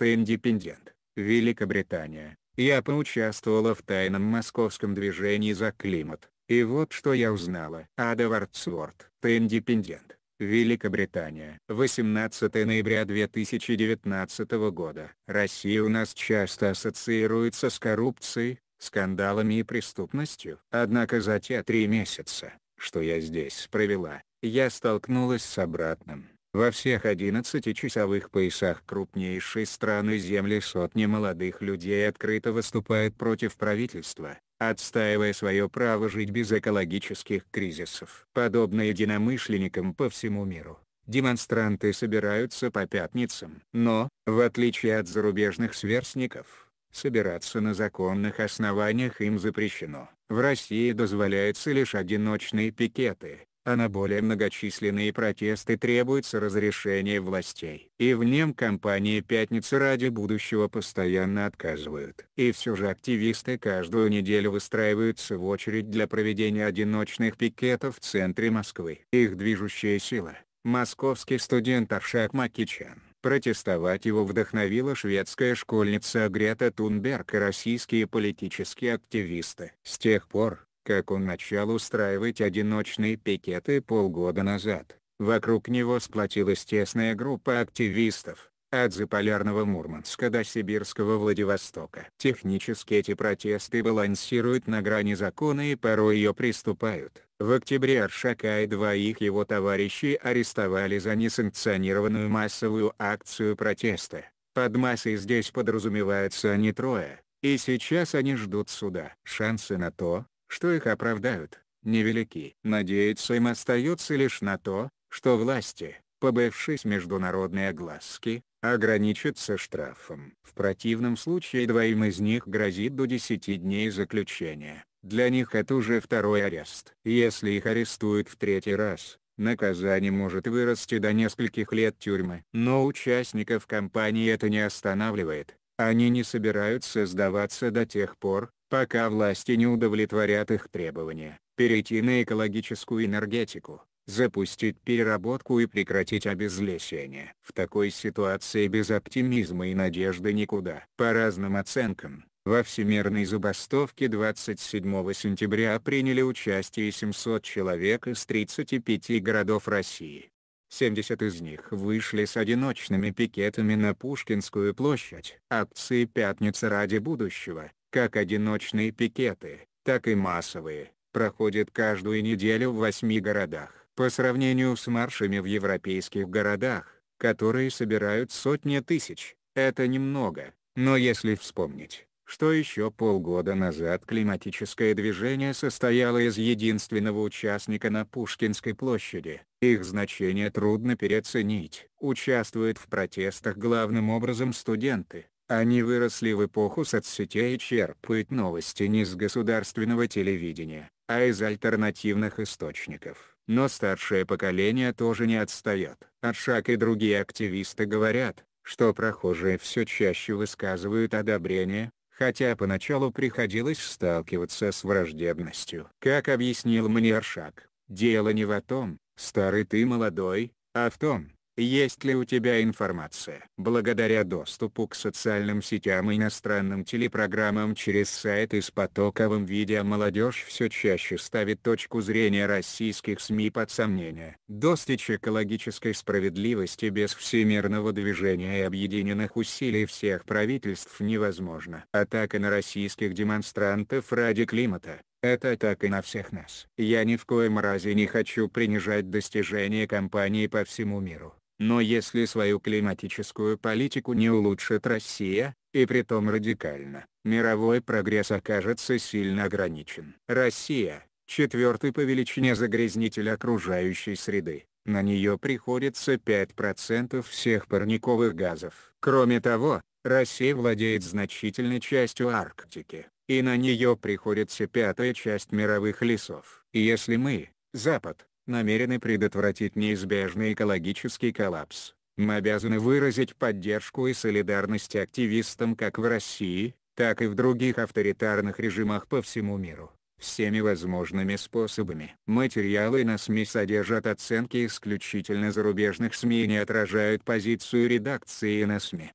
The Independent, Великобритания, я поучаствовала в тайном московском движении за климат, и вот что я узнала. Ада Вартсворт, The Independent, Великобритания. 18 ноября 2019 года. Россия у нас часто ассоциируется с коррупцией, скандалами и преступностью. Однако за те три месяца, что я здесь провела, я столкнулась с обратным. Во всех 11 часовых поясах крупнейшей страны Земли сотни молодых людей открыто выступают против правительства, отстаивая свое право жить без экологических кризисов. Подобно единомышленникам по всему миру, демонстранты собираются по пятницам. Но, в отличие от зарубежных сверстников, собираться на законных основаниях им запрещено. В России дозволяются лишь одиночные пикеты, а на более многочисленные протесты требуется разрешение властей. И в нем компании «Пятница ради будущего» постоянно отказывают. И все же активисты каждую неделю выстраиваются в очередь для проведения одиночных пикетов в центре Москвы. Их движущая сила – московский студент Аршак Макичан. Протестовать его вдохновила шведская школьница Грета Тунберг и российские политические активисты. С тех пор, как он начал устраивать одиночные пикеты полгода назад, вокруг него сплотилась тесная группа активистов, от заполярного Мурманска до сибирского Владивостока. Технически эти протесты балансируют на грани закона и порой ее приступают. В октябре Аршака и двоих его товарищей арестовали за несанкционированную массовую акцию протеста. Под массой здесь подразумеваются они трое, и сейчас они ждут суда. Шансы на то, что их оправдают, невелики. Надеяться им остается лишь на то, что власти, побывшись международные огласки, ограничатся штрафом. В противном случае двоим из них грозит до 10 дней заключения. Для них это уже второй арест. Если их арестуют в третий раз, наказание может вырасти до нескольких лет тюрьмы. Но участников компании это не останавливает. Они не собираются сдаваться до тех пор, пока власти не удовлетворят их требования, перейти на экологическую энергетику, запустить переработку и прекратить обезлесение. В такой ситуации без оптимизма и надежды никуда. По разным оценкам, во всемирной забастовке 27 сентября приняли участие 700 человек из 35 городов России. 70 из них вышли с одиночными пикетами на Пушкинскую площадь. Акции «Пятница ради будущего» как одиночные пикеты, так и массовые, проходят каждую неделю в восьми городах. По сравнению с маршами в европейских городах, которые собирают сотни тысяч, это немного, но если вспомнить, что еще полгода назад климатическое движение состояло из единственного участника на Пушкинской площади, их значение трудно переоценить. Участвуют в протестах главным образом студенты, они выросли в эпоху соцсетей и черпают новости не с государственного телевидения, а из альтернативных источников. Но старшее поколение тоже не отстает. Аршак и другие активисты говорят, что прохожие все чаще высказывают одобрение, хотя поначалу приходилось сталкиваться с враждебностью. Как объяснил мне Аршак, дело не в том, старый ты молодой, а в том, есть ли у тебя информация? Благодаря доступу к социальным сетям и иностранным телепрограммам через сайты с потоковым видео молодежь все чаще ставит точку зрения российских СМИ под сомнение. Достичь экологической справедливости без всемирного движения и объединенных усилий всех правительств невозможно. Атака на российских демонстрантов ради климата, это так и на всех нас. Я ни в коем разе не хочу принижать достижения компании по всему миру. Но если свою климатическую политику не улучшит Россия, и притом радикально, мировой прогресс окажется сильно ограничен. Россия – четвертый по величине загрязнитель окружающей среды. На нее приходится 5% всех парниковых газов. Кроме того, Россия владеет значительной частью Арктики, и на нее приходится пятая часть мировых лесов. Если мы, Запад, намерены предотвратить неизбежный экологический коллапс. Мы обязаны выразить поддержку и солидарность активистам как в России, так и в других авторитарных режимах по всему миру. Всеми возможными способами. Материалы на СМИ содержат оценки исключительно зарубежных СМИ и не отражают позицию редакции на СМИ.